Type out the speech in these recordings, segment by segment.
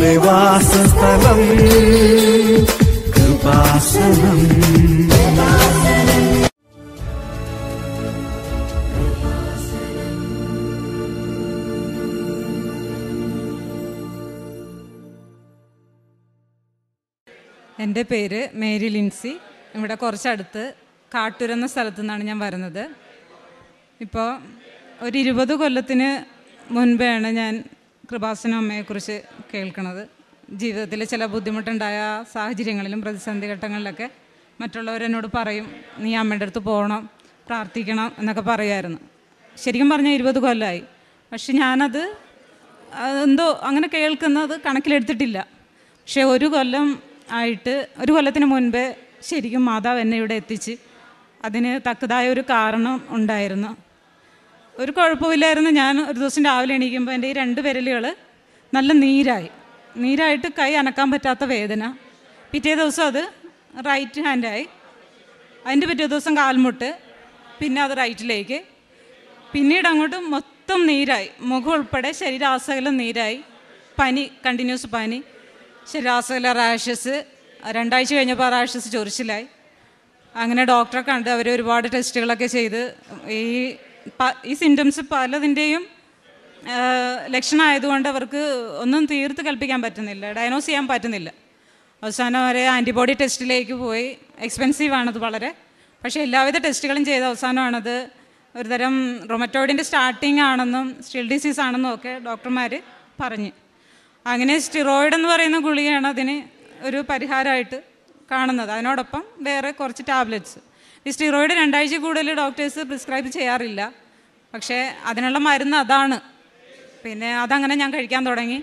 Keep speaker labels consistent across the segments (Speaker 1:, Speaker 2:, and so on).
Speaker 1: നിവാസസ്ഥലം കൃപാസനം
Speaker 2: എൻ്റെ പേര് മേരി ലിൻസി ഇവിടെ കുറച്ചടുത്ത് കാട്ടൂരെന്ന സ്ഥലത്തു നിന്നാണ് ഞാൻ വരുന്നത് ഇപ്പോൾ ഒരു ഇരുപത് കൊല്ലത്തിന് മുൻപെയാണ് ഞാൻ കൃപാസന അമ്മയെക്കുറിച്ച് കേൾക്കുന്നത് ജീവിതത്തിൽ ചില ബുദ്ധിമുട്ടുണ്ടായ സാഹചര്യങ്ങളിലും പ്രതിസന്ധി ഘട്ടങ്ങളിലൊക്കെ മറ്റുള്ളവരെന്നോട് പറയും നീ അമ്മയുടെ അടുത്ത് പോകണം പ്രാർത്ഥിക്കണം എന്നൊക്കെ പറയുമായിരുന്നു ശരിക്കും പറഞ്ഞാൽ ഇരുപത് കൊല്ലമായി പക്ഷെ ഞാനത് എന്തോ അങ്ങനെ കേൾക്കുന്നത് കണക്കിലെടുത്തിട്ടില്ല പക്ഷേ ഒരു കൊല്ലം ആയിട്ട് ഒരു കൊല്ലത്തിന് മുൻപേ ശരിക്കും മാതാവ് എന്നെ ഇവിടെ എത്തിച്ച് അതിന് തക്കതായ ഒരു കാരണം ഉണ്ടായിരുന്നു ഒരു കുഴപ്പമില്ലായിരുന്നു ഞാൻ ഒരു ദിവസം രാവിലെ എണീക്കുമ്പോൾ എൻ്റെ ഈ രണ്ട് വിരലുകൾ നല്ല നീരായി നീരായിട്ട് കൈ അനക്കാൻ പറ്റാത്ത വേദന പിറ്റേ ദിവസം അത് റൈറ്റ് ഹാൻഡായി അതിൻ്റെ പിറ്റേ ദിവസം കാൽമുട്ട് പിന്നെ അത് റൈറ്റിലേക്ക് പിന്നീട് അങ്ങോട്ട് മൊത്തം നീരായി മുഖം ഉൾപ്പെടെ ശരീരാസകലം നീരായി പനി കണ്ടിന്യൂസ് പനി ശരീരാസകല റാഷസ് രണ്ടാഴ്ച കഴിഞ്ഞപ്പോൾ ആ റാഷസ് ചൊറിച്ചിലായി അങ്ങനെ ഡോക്ടറെ കണ്ട് അവർ ഒരുപാട് ടെസ്റ്റുകളൊക്കെ ചെയ്ത് ഈ ഈ സിംറ്റംസ് പലതിൻ്റെയും ലക്ഷണമായതുകൊണ്ട് അവർക്ക് ഒന്നും തീർത്ത് കൽപ്പിക്കാൻ പറ്റുന്നില്ല ഡയഗ്നോസ് ചെയ്യാൻ പറ്റുന്നില്ല അവസാനം വരെ ആൻറ്റിബോഡി ടെസ്റ്റിലേക്ക് പോയി എക്സ്പെൻസീവാണത് വളരെ പക്ഷേ എല്ലാവിധ ടെസ്റ്റുകളും ചെയ്ത അവസാനമാണത് ഒരുതരം റൊമറ്റോയിഡിൻ്റെ സ്റ്റാർട്ടിംഗ് ആണെന്നും സ്റ്റിൽ ഡിസീസ് ആണെന്നും ഒക്കെ ഡോക്ടർമാർ പറഞ്ഞ് അങ്ങനെ സ്റ്റിറോയിഡ് എന്ന് പറയുന്ന ഗുളികയാണ് അതിന് ഒരു പരിഹാരമായിട്ട് കാണുന്നത് അതിനോടൊപ്പം വേറെ കുറച്ച് ടാബ്ലറ്റ്സ് ഈ സ്റ്റിറോയിഡ് രണ്ടാഴ്ച കൂടുതൽ ഡോക്ടേഴ്സ് പ്രിസ്ക്രൈബ് ചെയ്യാറില്ല പക്ഷേ അതിനുള്ള മരുന്ന് അതാണ് പിന്നെ അതങ്ങനെ ഞാൻ കഴിക്കാൻ തുടങ്ങി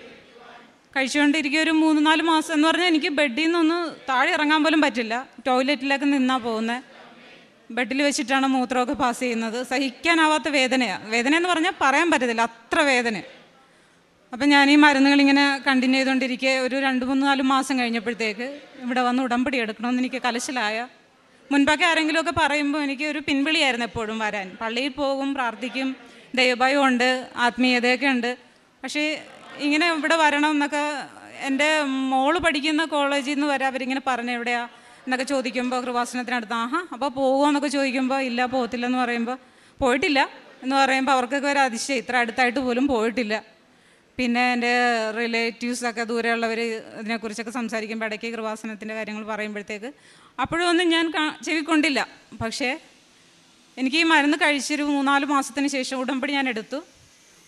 Speaker 2: കഴിച്ചുകൊണ്ടിരിക്കുക ഒരു മൂന്ന് നാല് മാസം എന്ന് പറഞ്ഞാൽ എനിക്ക് ബെഡിൽ നിന്നൊന്ന് താഴെ ഇറങ്ങാൻ പോലും പറ്റില്ല ടോയ്ലറ്റിലൊക്കെ നിന്നാ പോകുന്നത് ബെഡിൽ വെച്ചിട്ടാണ് മൂത്രമൊക്കെ പാസ് ചെയ്യുന്നത് സഹിക്കാനാവാത്ത വേദനയാണ് വേദന എന്ന് പറഞ്ഞാൽ പറയാൻ പറ്റത്തില്ല അത്ര വേദന അപ്പം ഞാൻ ഈ മരുന്നുകൾ ഇങ്ങനെ കണ്ടിന്യൂ ചെയ്തുകൊണ്ടിരിക്കുക ഒരു രണ്ട് മൂന്ന് നാല് മാസം കഴിഞ്ഞപ്പോഴത്തേക്ക് ഇവിടെ വന്ന് ഉടമ്പടി എടുക്കണമെന്ന് എനിക്ക് കലശലായ മുൻപൊക്കെ ആരെങ്കിലുമൊക്കെ പറയുമ്പോൾ എനിക്ക് ഒരു പിൻവിളിയായിരുന്നു എപ്പോഴും വരാൻ പള്ളിയിൽ പോകും പ്രാർത്ഥിക്കും ദൈവഭയം ഉണ്ട് ആത്മീയതയൊക്കെ ഉണ്ട് പക്ഷേ ഇങ്ങനെ ഇവിടെ വരണം എന്നൊക്കെ എൻ്റെ മോള് പഠിക്കുന്ന കോളേജിൽ നിന്ന് വരാം അവരിങ്ങനെ പറഞ്ഞു എവിടെയാ എന്നൊക്കെ ചോദിക്കുമ്പോൾ കൃപാസനത്തിനടുത്ത് ആഹാ അപ്പോൾ പോകുമോ എന്നൊക്കെ ചോദിക്കുമ്പോൾ ഇല്ല പോകത്തില്ലെന്ന് പറയുമ്പോൾ പോയിട്ടില്ല എന്ന് പറയുമ്പോൾ അവർക്കൊക്കെ ഒരു അതിശയം ഇത്ര അടുത്തായിട്ട് പോലും പോയിട്ടില്ല പിന്നെ എൻ്റെ റിലേറ്റീവ്സൊക്കെ ദൂരെയുള്ളവർ ഇതിനെക്കുറിച്ചൊക്കെ സംസാരിക്കുമ്പോൾ ഇടയ്ക്ക് കൃപാസനത്തിൻ്റെ കാര്യങ്ങൾ പറയുമ്പോഴത്തേക്ക് അപ്പോഴൊന്നും ഞാൻ ചെവിക്കൊണ്ടില്ല പക്ഷേ എനിക്ക് ഈ മരുന്ന് കഴിച്ചൊരു മൂന്നാല് മാസത്തിന് ശേഷം ഉടമ്പടി ഞാൻ എടുത്തു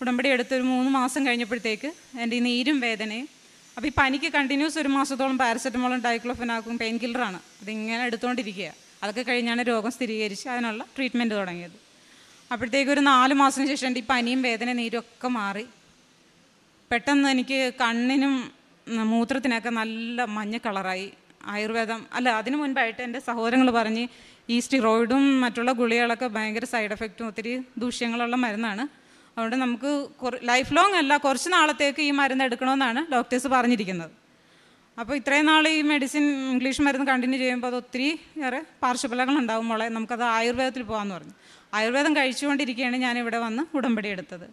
Speaker 2: ഉടമ്പടി എടുത്തൊരു മൂന്ന് മാസം കഴിഞ്ഞപ്പോഴത്തേക്ക് എൻ്റെ ഈ നീരും വേദനയും അപ്പോൾ ഈ പനിക്ക് കണ്ടിന്യൂസ് ഒരു മാസത്തോളം പാരസെറ്റമോളും ഡൈക്ലോഫിനാക്കും പെയിൻ കില്ലറാണ് അതിങ്ങനെ എടുത്തുകൊണ്ടിരിക്കുക അതൊക്കെ കഴിഞ്ഞാണ് രോഗം സ്ഥിരീകരിച്ച് അതിനുള്ള ട്രീറ്റ്മെൻറ്റ് തുടങ്ങിയത് അപ്പോഴത്തേക്ക് ഒരു നാല് മാസത്തിന് ശേഷം എൻ്റെ ഈ പനിയും വേദന നീരും ഒക്കെ മാറി പെട്ടെന്ന് എനിക്ക് കണ്ണിനും മൂത്രത്തിനൊക്കെ നല്ല മഞ്ഞ കളറായി ആയുർവേദം അല്ല അതിനു മുൻപായിട്ട് എൻ്റെ സഹോദരങ്ങൾ പറഞ്ഞ് ഈ സ്റ്റിറോയിഡും മറ്റുള്ള ഗുളികളൊക്കെ ഭയങ്കര സൈഡ് എഫക്റ്റും ഒത്തിരി ദൂഷ്യങ്ങളുള്ള മരുന്നാണ് അതുകൊണ്ട് നമുക്ക് ലൈഫ് ലോങ് അല്ല കുറച്ച് നാളത്തേക്ക് ഈ മരുന്ന് എടുക്കണമെന്നാണ് ഡോക്ടേഴ്സ് പറഞ്ഞിരിക്കുന്നത് അപ്പോൾ ഇത്രയും നാൾ ഈ മെഡിസിൻ ഇംഗ്ലീഷ് മരുന്ന് കണ്ടിന്യൂ ചെയ്യുമ്പോൾ അത് ഒത്തിരി ഏറെ പാർശ്വഫലങ്ങൾ ഉണ്ടാവും നമുക്കത് ആയുർവേദത്തിൽ പോകാമെന്ന് പറഞ്ഞു ആയുർവേദം കഴിച്ചുകൊണ്ടിരിക്കുകയാണ് ഞാൻ ഇവിടെ വന്ന് ഉടമ്പടി എടുത്തത്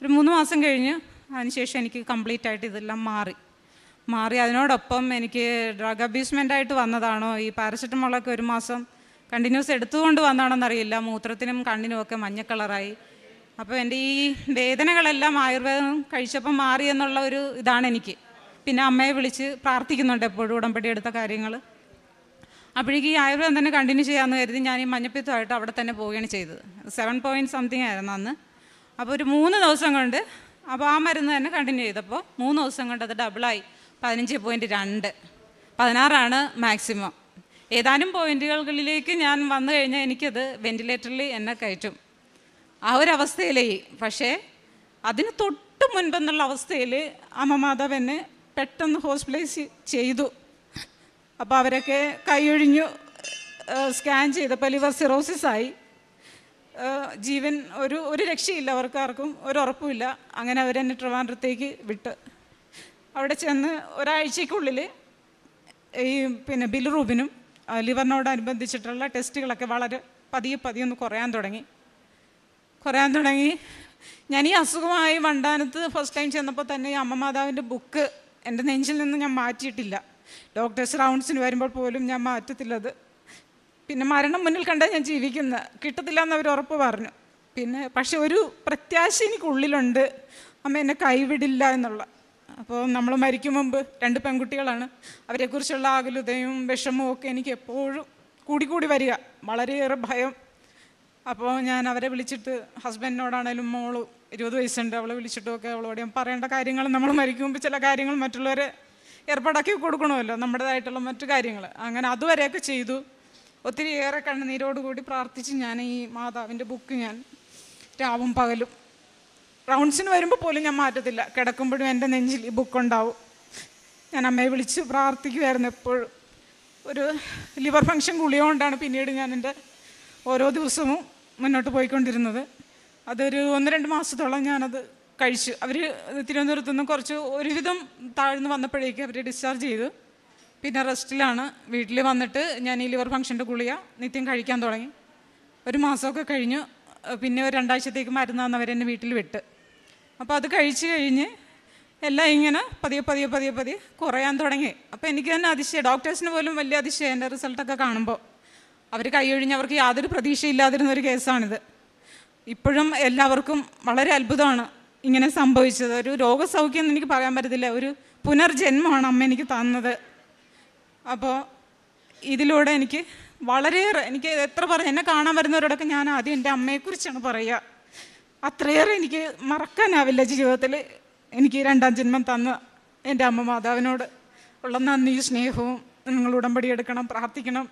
Speaker 2: ഒരു മൂന്ന് മാസം കഴിഞ്ഞ് അതിനുശേഷം എനിക്ക് കംപ്ലീറ്റ് ആയിട്ട് ഇതെല്ലാം മാറി മാറി അതിനോടൊപ്പം എനിക്ക് ഡ്രഗ് അബ്യൂസ്മെൻ്റ് ആയിട്ട് വന്നതാണോ ഈ പാരസെറ്റമോളൊക്കെ ഒരു മാസം കണ്ടിന്യൂസ് എടുത്തുകൊണ്ട് വന്നാണെന്നറിയില്ല മൂത്രത്തിനും കണ്ണിനും ഒക്കെ മഞ്ഞ കളറായി അപ്പോൾ എൻ്റെ ഈ വേദനകളെല്ലാം ആയുർവേദം കഴിച്ചപ്പോൾ മാറി എന്നുള്ള ഒരു ഇതാണ് എനിക്ക് പിന്നെ അമ്മയെ വിളിച്ച് പ്രാർത്ഥിക്കുന്നുണ്ട് എപ്പോഴും ഉടമ്പടി എടുത്ത കാര്യങ്ങൾ അപ്പോഴേക്ക് ഈ ആയുർവേദം തന്നെ കണ്ടിന്യൂ ചെയ്യാമെന്ന് കരുതി ഞാൻ ഈ മഞ്ഞപ്പിത്തമായിട്ട് അവിടെ തന്നെ പോവുകയാണ് ചെയ്തത് സെവൻ പോയിൻറ്റ് സംതിങ് ആയിരുന്നു അന്ന് അപ്പോൾ ഒരു മൂന്ന് ദിവസം കൊണ്ട് അപ്പോൾ ആ മരുന്ന് തന്നെ കണ്ടിന്യൂ ചെയ്തപ്പോൾ മൂന്ന് ദിവസം കൊണ്ട് അത് ഡബിളായി പതിനഞ്ച് പോയിൻ്റ് രണ്ട് പതിനാറാണ് മാക്സിമം ഏതാനും പോയിന്റുകളിലേക്ക് ഞാൻ വന്നു കഴിഞ്ഞാൽ എനിക്കത് വെന്റിലേറ്ററിൽ എന്നെ കയറ്റും ആ ഒരു അവസ്ഥയിലായി പക്ഷേ അതിന് തൊട്ട് മുൻപെന്നുള്ള അവസ്ഥയിൽ അമ്മ മാതാവ് എന്നെ പെട്ടെന്ന് ഹോസ്പിറ്റലൈസ് ചെയ്തു അപ്പോൾ അവരൊക്കെ കൈയൊഴിഞ്ഞു സ്കാൻ ചെയ്തപ്പോൾ ലിവർ സിറോസിസ് ആയി ജീവൻ ഒരു ഒരു രക്ഷയില്ല അവർക്കാർക്കും ഒരു ഉറപ്പുമില്ല അങ്ങനെ അവരെന്നെ ട്രിവാൻഡ്രത്തേക്ക് വിട്ട് അവിടെ ചെന്ന് ഒരാഴ്ചയ്ക്കുള്ളിൽ ഈ പിന്നെ ബിലുറൂബിനും ലിവറിനോടനുബന്ധിച്ചിട്ടുള്ള ടെസ്റ്റുകളൊക്കെ വളരെ പതിയെ പതിയെ ഒന്ന് കുറയാൻ തുടങ്ങി കുറയാൻ തുടങ്ങി ഞാൻ ഈ അസുഖമായി വണ്ടാനത്ത് ഫസ്റ്റ് ടൈം ചെന്നപ്പോൾ തന്നെ ഈ അമ്മ മാതാവിൻ്റെ ബുക്ക് എൻ്റെ നെഞ്ചിൽ നിന്ന് ഞാൻ മാറ്റിയിട്ടില്ല ഡോക്ടേഴ്സ് റൗണ്ട്സിന് വരുമ്പോൾ പോലും ഞാൻ മാറ്റത്തില്ലത് പിന്നെ മരണം മുന്നിൽ കണ്ടാൽ ഞാൻ ജീവിക്കുന്നത് കിട്ടത്തില്ല എന്ന് അവർ ഉറപ്പ് പറഞ്ഞു പിന്നെ പക്ഷെ ഒരു പ്രത്യാശ എനിക്കുള്ളിലുണ്ട് അമ്മ എന്നെ കൈവിടില്ല എന്നുള്ള അപ്പോൾ നമ്മൾ മരിക്കും മുമ്പ് രണ്ട് പെൺകുട്ടികളാണ് അവരെക്കുറിച്ചുള്ള ആകുലതയും വിഷമവും ഒക്കെ എനിക്ക് എപ്പോഴും കൂടിക്കൂടി വരിക വളരെയേറെ ഭയം അപ്പോൾ ഞാൻ അവരെ വിളിച്ചിട്ട് ഹസ്ബൻഡിനോടാണേലും മോള് ഇരുപത് വയസ്സുണ്ട് അവളെ വിളിച്ചിട്ടുമൊക്കെ അവളോട് ഞാൻ പറയേണ്ട കാര്യങ്ങൾ നമ്മൾ മരിക്കും മുമ്പ് ചില കാര്യങ്ങൾ മറ്റുള്ളവരെ ഏർപ്പാടാക്കി കൊടുക്കണമല്ലോ നമ്മുടേതായിട്ടുള്ള മറ്റു കാര്യങ്ങൾ അങ്ങനെ അതുവരെയൊക്കെ ചെയ്തു ഒത്തിരിയേറെ കണ്ണുനീരോടുകൂടി പ്രാർത്ഥിച്ച് ഞാൻ ഈ മാതാവിൻ്റെ ബുക്ക് ഞാൻ രാവും പകലും റൗണ്ട്സിന് വരുമ്പോൾ പോലും ഞാൻ മാറ്റത്തില്ല കിടക്കുമ്പോഴും എൻ്റെ നെഞ്ചിൽ ഈ ഉണ്ടാവും ഞാൻ അമ്മയെ വിളിച്ച് പ്രാർത്ഥിക്കുമായിരുന്നു എപ്പോഴും ഒരു ലിവർ ഫങ്ഷൻ ഗുളിയോണ്ടാണ് പിന്നീട് ഞാൻ എൻ്റെ ഓരോ ദിവസവും മുന്നോട്ട് പോയിക്കൊണ്ടിരുന്നത് അതൊരു ഒന്ന് രണ്ട് മാസത്തോളം ഞാനത് കഴിച്ചു അവർ തിരുവനന്തപുരത്ത് നിന്ന് കുറച്ച് ഒരുവിധം താഴ്ന്നു വന്നപ്പോഴേക്കും അവർ ഡിസ്ചാർജ് ചെയ്തു പിന്നെ റെസ്റ്റിലാണ് വീട്ടിൽ വന്നിട്ട് ഞാൻ ഈ ലിവർ ഫങ്ഷൻ്റെ ഗുളിക നിത്യം കഴിക്കാൻ തുടങ്ങി ഒരു മാസമൊക്കെ കഴിഞ്ഞു പിന്നെ ഒരു രണ്ടാഴ്ചത്തേക്ക് മരുന്നാന്ന് അവരെന്നെ വീട്ടിൽ വിട്ട് അപ്പോൾ അത് കഴിച്ചു കഴിഞ്ഞ് എല്ലാം ഇങ്ങനെ പതിയെ പതിയെ പതിയെ പതിയെ കുറയാൻ തുടങ്ങി അപ്പോൾ എനിക്ക് തന്നെ അതിശയം ഡോക്ടേഴ്സിന് പോലും വലിയ അതിശയം എൻ്റെ റിസൾട്ടൊക്കെ കാണുമ്പോൾ അവർ കൈയൊഴിഞ്ഞ് അവർക്ക് യാതൊരു പ്രതീക്ഷയില്ലാതിരുന്നൊരു ഒരു കേസാണിത് ഇപ്പോഴും എല്ലാവർക്കും വളരെ അത്ഭുതമാണ് ഇങ്ങനെ സംഭവിച്ചത് ഒരു രോഗസൗഖ്യം എന്ന് എനിക്ക് പറയാൻ പറ്റത്തില്ല ഒരു പുനർജന്മമാണ് അമ്മ എനിക്ക് തന്നത് അപ്പോൾ ഇതിലൂടെ എനിക്ക് വളരെയേറെ എനിക്ക് എത്ര പറഞ്ഞു എന്നെ കാണാൻ വരുന്നവരോടൊക്കെ ഞാൻ ആദ്യം എൻ്റെ അമ്മയെക്കുറിച്ചാണ് പറയുക അത്രയേറെ എനിക്ക് മറക്കാനാവില്ല ജീവിതത്തിൽ എനിക്ക് രണ്ടാം ജന്മം തന്ന എൻ്റെ അമ്മ മാതാവിനോട് ഉള്ള നന്ദിയും സ്നേഹവും നിങ്ങൾ ഉടമ്പടി എടുക്കണം പ്രാർത്ഥിക്കണം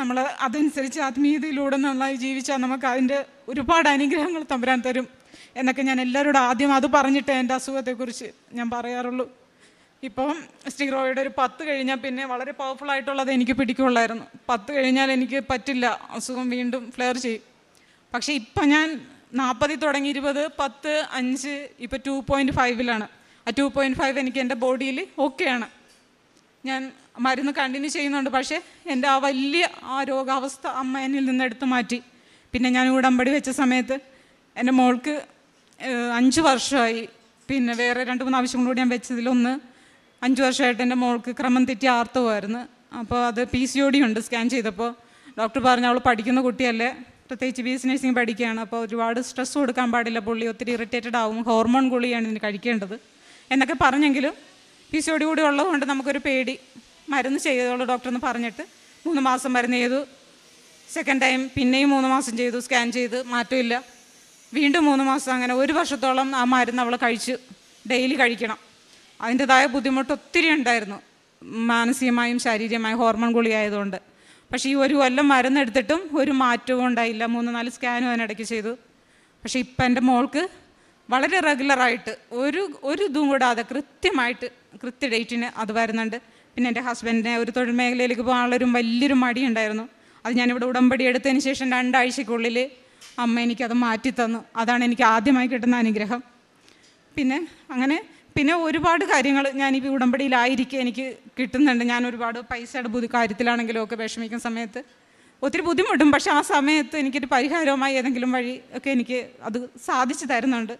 Speaker 2: നമ്മൾ അതനുസരിച്ച് ആത്മീയതയിലൂടെ നന്നായി ജീവിച്ചാൽ നമുക്ക് അതിൻ്റെ ഒരുപാട് അനുഗ്രഹങ്ങൾ തമ്പുരാൻ തരും എന്നൊക്കെ ഞാൻ എല്ലാവരോടും ആദ്യം അത് പറഞ്ഞിട്ട് എൻ്റെ അസുഖത്തെക്കുറിച്ച് ഞാൻ പറയാറുള്ളൂ ഇപ്പം സ്റ്റീറോയിഡ് ഒരു പത്ത് കഴിഞ്ഞാൽ പിന്നെ വളരെ പവർഫുൾ ആയിട്ടുള്ളത് എനിക്ക് പിടിക്കുള്ളായിരുന്നു പത്ത് കഴിഞ്ഞാൽ എനിക്ക് പറ്റില്ല അസുഖം വീണ്ടും ഫ്ലെയർ ചെയ്യും പക്ഷേ ഇപ്പം ഞാൻ നാൽപ്പതിൽ തുടങ്ങി ഇരുപത് പത്ത് അഞ്ച് ഇപ്പം ടു പോയിൻറ്റ് ഫൈവിലാണ് ആ ടു പോയിൻറ്റ് ഫൈവ് എനിക്ക് എൻ്റെ ബോഡിയിൽ ഓക്കെയാണ് ഞാൻ മരുന്ന് കണ്ടിന്യൂ ചെയ്യുന്നുണ്ട് പക്ഷേ എൻ്റെ ആ വലിയ ആ രോഗാവസ്ഥ അമ്മേനിൽ നിന്ന് എടുത്തു മാറ്റി പിന്നെ ഞാൻ ഉടമ്പടി വെച്ച സമയത്ത് എൻ്റെ മോൾക്ക് അഞ്ച് വർഷമായി പിന്നെ വേറെ രണ്ട് മൂന്ന് ആവശ്യം കൂടി ഞാൻ വെച്ചതിലൊന്ന് അഞ്ച് വർഷമായിട്ട് എൻ്റെ മോൾക്ക് ക്രമം തെറ്റി ആർത്ത് അപ്പോൾ അത് പി സി ഒ ഡി ഉണ്ട് സ്കാൻ ചെയ്തപ്പോൾ ഡോക്ടർ പറഞ്ഞു അവൾ പഠിക്കുന്ന കുട്ടിയല്ലേ പ്രത്യേകിച്ച് ബി എസ് നഴ്സിംഗ് പഠിക്കുകയാണ് അപ്പോൾ ഒരുപാട് സ്ട്രെസ് കൊടുക്കാൻ പാടില്ല പുള്ളി ഒത്തിരി ഇറിറ്റേറ്റഡ് ആവും ഹോർമോൺ ഗുളിയാണ് ഇതിന് കഴിക്കേണ്ടത് എന്നൊക്കെ പറഞ്ഞെങ്കിലും പി സി ഡി കൂടി ഉള്ളതുകൊണ്ട് നമുക്കൊരു പേടി മരുന്ന് ചെയ്തോളൂ ഡോക്ടറെന്ന് പറഞ്ഞിട്ട് മൂന്ന് മാസം മരുന്ന് ചെയ്തു സെക്കൻഡ് ടൈം പിന്നെയും മൂന്ന് മാസം ചെയ്തു സ്കാൻ ചെയ്ത് മാറ്റമില്ല വീണ്ടും മൂന്ന് മാസം അങ്ങനെ ഒരു വർഷത്തോളം ആ മരുന്ന് അവൾ കഴിച്ച് ഡെയിലി കഴിക്കണം അതിൻ്റെതായ ബുദ്ധിമുട്ട് ഒത്തിരി ഉണ്ടായിരുന്നു മാനസികമായും ശാരീരികമായും ഹോർമോൺ ആയതുകൊണ്ട് പക്ഷേ ഈ ഒരു കൊല്ലം മരുന്നെടുത്തിട്ടും ഒരു മാറ്റവും ഉണ്ടായില്ല മൂന്ന് നാല് സ്കാനും അതിനിടയ്ക്ക് ചെയ്തു പക്ഷേ ഇപ്പം എൻ്റെ മോൾക്ക് വളരെ റെഗുലറായിട്ട് ഒരു ഒരു ഇതും കൂടാതെ കൃത്യമായിട്ട് കൃത്യ ഡേറ്റിന് അത് വരുന്നുണ്ട് പിന്നെ എൻ്റെ ഹസ്ബൻഡിനെ ഒരു തൊഴിൽ മേഖലയിലേക്ക് പോകാനുള്ളൊരു വലിയൊരു മടി ഉണ്ടായിരുന്നു അത് ഞാനിവിടെ ഉടമ്പടി എടുത്തതിന് ശേഷം രണ്ടാഴ്ചക്കുള്ളിൽ അമ്മ എനിക്കത് തന്നു അതാണ് എനിക്ക് ആദ്യമായി കിട്ടുന്ന അനുഗ്രഹം പിന്നെ അങ്ങനെ പിന്നെ ഒരുപാട് കാര്യങ്ങൾ ഞാൻ ഈ ഉടമ്പടിയിലായിരിക്കും എനിക്ക് കിട്ടുന്നുണ്ട് ഞാൻ ഒരുപാട് പൈസയുടെ ബുദ്ധി കാര്യത്തിലാണെങ്കിലും ഒക്കെ വിഷമിക്കുന്ന സമയത്ത് ഒത്തിരി ബുദ്ധിമുട്ടും പക്ഷെ ആ സമയത്ത് എനിക്കൊരു പരിഹാരവുമായി ഏതെങ്കിലും വഴി ഒക്കെ എനിക്ക് അത് സാധിച്ചു തരുന്നുണ്ട്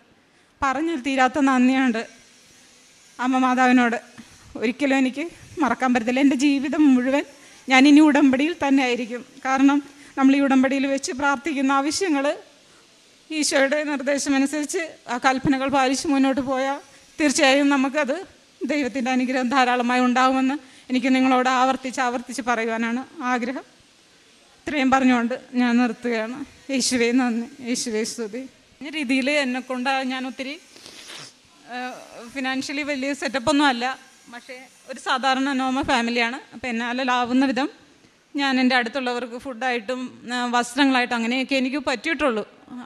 Speaker 2: പറഞ്ഞു തീരാത്ത നന്ദിയുണ്ട് അമ്മ മാതാവിനോട് ഒരിക്കലും എനിക്ക് മറക്കാൻ പറ്റത്തില്ല എൻ്റെ ജീവിതം മുഴുവൻ ഞാൻ ഇനി ഉടമ്പടിയിൽ തന്നെ ആയിരിക്കും കാരണം നമ്മൾ ഈ ഉടമ്പടിയിൽ വെച്ച് പ്രാർത്ഥിക്കുന്ന ആവശ്യങ്ങൾ ഈശോയുടെ നിർദ്ദേശമനുസരിച്ച് ആ കൽപ്പനകൾ പാലിച്ച് മുന്നോട്ട് പോയാൽ തീർച്ചയായും നമുക്കത് ദൈവത്തിൻ്റെ അനുഗ്രഹം ധാരാളമായി ഉണ്ടാകുമെന്ന് എനിക്ക് നിങ്ങളോട് ആവർത്തിച്ച് ആവർത്തിച്ച് പറയുവാനാണ് ആഗ്രഹം ഇത്രയും പറഞ്ഞുകൊണ്ട് ഞാൻ നിർത്തുകയാണ് യേശുവേ നന്ദി യേശുവേ സ്തുതി രീതിയിൽ എന്നെക്കൊണ്ട് ഞാൻ ഒത്തിരി ഫിനാൻഷ്യലി വലിയ സെറ്റപ്പൊന്നും അല്ല പക്ഷേ ഒരു സാധാരണ നോമ ഫാമിലിയാണ് അപ്പോൾ ലാവുന്ന വിധം ഞാൻ എൻ്റെ അടുത്തുള്ളവർക്ക് ഫുഡായിട്ടും വസ്ത്രങ്ങളായിട്ടും അങ്ങനെയൊക്കെ എനിക്ക് പറ്റിയിട്ടുള്ളൂ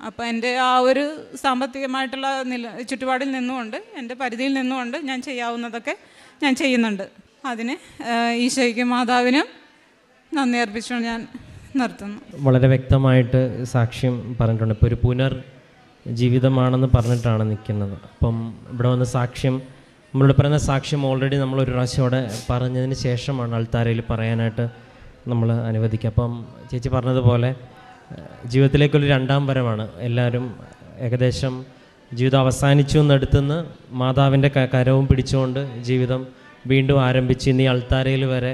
Speaker 2: അപ്പോൾ എൻ്റെ ആ ഒരു സാമ്പത്തികമായിട്ടുള്ള നില ചുറ്റുപാടിൽ നിന്നുകൊണ്ട് എൻ്റെ പരിധിയിൽ നിന്നുകൊണ്ട് ഞാൻ ചെയ്യാവുന്നതൊക്കെ ഞാൻ ചെയ്യുന്നുണ്ട് അതിന് ഈശോയ്ക്കും മാതാവിനും നന്ദി അർപ്പിച്ചുകൊണ്ട് ഞാൻ നിർത്തുന്നു
Speaker 1: വളരെ വ്യക്തമായിട്ട് സാക്ഷ്യം പറഞ്ഞിട്ടുണ്ട് ഇപ്പോൾ ഒരു പുനർ ജീവിതമാണെന്ന് പറഞ്ഞിട്ടാണ് നിൽക്കുന്നത് അപ്പം ഇവിടെ വന്ന സാക്ഷ്യം നമ്മളിവിടെ പറയുന്ന സാക്ഷ്യം ഓൾറെഡി നമ്മൾ ഒരു പ്രാവശ്യം അവിടെ പറഞ്ഞതിന് ശേഷമാണ് അൾത്താരയിൽ പറയാനായിട്ട് നമ്മൾ അനുവദിക്കുക അപ്പം ചേച്ചി പറഞ്ഞതുപോലെ ജീവിതത്തിലേക്കൊരു രണ്ടാം വരമാണ് എല്ലാവരും ഏകദേശം ജീവിതം അവസാനിച്ചു എന്നടുത്തുനിന്ന് മാതാവിൻ്റെ കരവും പിടിച്ചുകൊണ്ട് ജീവിതം വീണ്ടും ആരംഭിച്ച് ഇന്ന് ഈ അൾത്താരയിൽ വരെ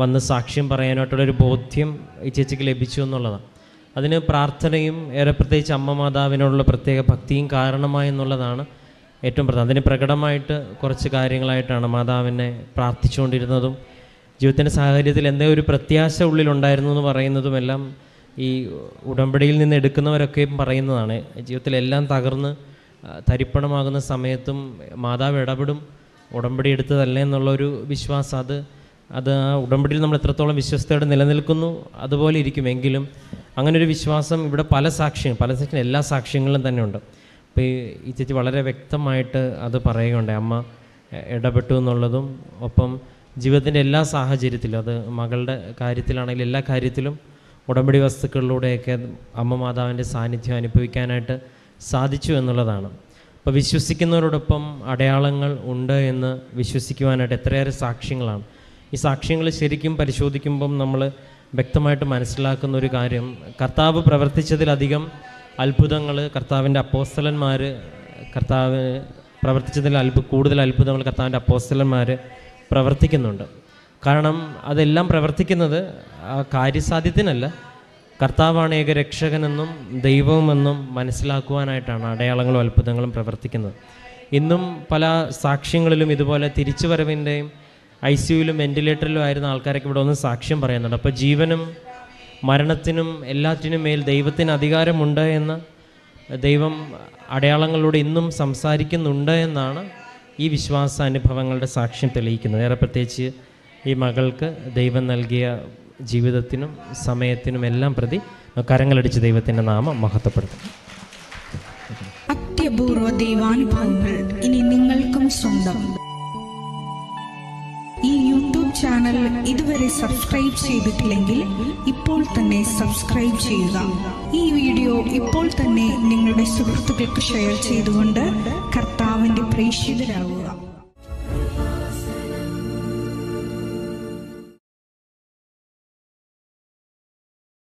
Speaker 1: വന്ന് സാക്ഷ്യം പറയാനായിട്ടുള്ളൊരു ബോധ്യം ഈ ചേച്ചിക്ക് ലഭിച്ചു എന്നുള്ളതാണ് അതിന് പ്രാർത്ഥനയും ഏറെ പ്രത്യേകിച്ച് അമ്മ മാതാവിനോടുള്ള പ്രത്യേക ഭക്തിയും കാരണമായി എന്നുള്ളതാണ് ഏറ്റവും പ്രധാനം അതിന് പ്രകടമായിട്ട് കുറച്ച് കാര്യങ്ങളായിട്ടാണ് മാതാവിനെ പ്രാർത്ഥിച്ചുകൊണ്ടിരുന്നതും ജീവിതത്തിൻ്റെ സാഹചര്യത്തിൽ എന്തേ ഒരു പ്രത്യാശ ഉള്ളിലുണ്ടായിരുന്നു എന്ന് പറയുന്നതുമെല്ലാം ഈ ഉടമ്പടിയിൽ നിന്ന് എടുക്കുന്നവരൊക്കെ പറയുന്നതാണ് ജീവിതത്തിലെല്ലാം തകർന്ന് തരിപ്പണമാകുന്ന സമയത്തും മാതാവ് ഇടപെടും ഉടമ്പടി എടുത്തതല്ലേ എന്നുള്ളൊരു വിശ്വാസം അത് അത് ആ ഉടമ്പടിയിൽ നമ്മൾ എത്രത്തോളം വിശ്വസ്തയോടെ നിലനിൽക്കുന്നു അതുപോലെ ഇരിക്കുമെങ്കിലും അങ്ങനൊരു വിശ്വാസം ഇവിടെ പല സാക്ഷ്യം പല സാക്ഷ്യം എല്ലാ സാക്ഷ്യങ്ങളും തന്നെ ഉണ്ട് അപ്പോൾ ഈ ചേച്ചി വളരെ വ്യക്തമായിട്ട് അത് പറയുകയുണ്ട് അമ്മ ഇടപെട്ടു എന്നുള്ളതും ഒപ്പം ജീവിതത്തിൻ്റെ എല്ലാ സാഹചര്യത്തിലും അത് മകളുടെ കാര്യത്തിലാണെങ്കിലും എല്ലാ കാര്യത്തിലും ഉടമ്പടി വസ്തുക്കളിലൂടെയൊക്കെ അമ്മ മാതാവിൻ്റെ സാന്നിധ്യം അനുഭവിക്കാനായിട്ട് സാധിച്ചു എന്നുള്ളതാണ് അപ്പോൾ വിശ്വസിക്കുന്നവരോടൊപ്പം അടയാളങ്ങൾ ഉണ്ട് എന്ന് വിശ്വസിക്കുവാനായിട്ട് എത്രയേറെ സാക്ഷ്യങ്ങളാണ് ഈ സാക്ഷ്യങ്ങൾ ശരിക്കും പരിശോധിക്കുമ്പം നമ്മൾ വ്യക്തമായിട്ട് മനസ്സിലാക്കുന്ന ഒരു കാര്യം കർത്താവ് പ്രവർത്തിച്ചതിലധികം അത്ഭുതങ്ങൾ കർത്താവിൻ്റെ അപ്പോസ്തലന്മാർ കർത്താവ് പ്രവർത്തിച്ചതിൽ അത്ഭുത കൂടുതൽ അത്ഭുതങ്ങൾ കർത്താവിൻ്റെ അപ്പോസ്തലന്മാർ പ്രവർത്തിക്കുന്നുണ്ട് കാരണം അതെല്ലാം പ്രവർത്തിക്കുന്നത് ആ കാര്യസാധ്യത്തിനല്ല കർത്താവാണ് ഏക രക്ഷകനെന്നും ദൈവവുമെന്നും മനസ്സിലാക്കുവാനായിട്ടാണ് അടയാളങ്ങളും അത്ഭുതങ്ങളും പ്രവർത്തിക്കുന്നത് ഇന്നും പല സാക്ഷ്യങ്ങളിലും ഇതുപോലെ തിരിച്ചുവരവിൻ്റെയും ഐ സിയുയിലും വെൻറ്റിലേറ്ററിലും ആയിരുന്ന ആൾക്കാരൊക്കെ ഇവിടെ ഒന്ന് സാക്ഷ്യം പറയുന്നുണ്ട് അപ്പോൾ ജീവനും മരണത്തിനും എല്ലാറ്റിനും മേൽ ദൈവത്തിന് അധികാരമുണ്ട് എന്ന് ദൈവം അടയാളങ്ങളിലൂടെ ഇന്നും സംസാരിക്കുന്നുണ്ട് എന്നാണ് ഈ വിശ്വാസ അനുഭവങ്ങളുടെ സാക്ഷ്യം തെളിയിക്കുന്നത് ഏറെ പ്രത്യേകിച്ച് ഈ മകൾക്ക് ദൈവം നൽകിയ ജീവിതത്തിനും സമയത്തിനും എല്ലാം പ്രതി കരങ്ങളടിച്ച് ദൈവത്തിൻ്റെ നാമം മഹത്വപ്പെടുത്തും
Speaker 2: അത്യപൂർവ ദൈവാനുഭവങ്ങൾ ഇനി നിങ്ങൾക്കും സ്വന്തം ഈ യൂട്യൂബ് ചാനൽ ഇതുവരെ സബ്സ്ക്രൈബ് ചെയ്തിട്ടില്ലെങ്കിൽ ഇപ്പോൾ തന്നെ സബ്സ്ക്രൈബ് ചെയ്യുക ഈ വീഡിയോ ഇപ്പോൾ തന്നെ നിങ്ങളുടെ സുഹൃത്തുക്കൾക്ക് ഷെയർ ചെയ്തുകൊണ്ട് കർത്താവിൻ്റെ പ്രേക്ഷിതരാകുക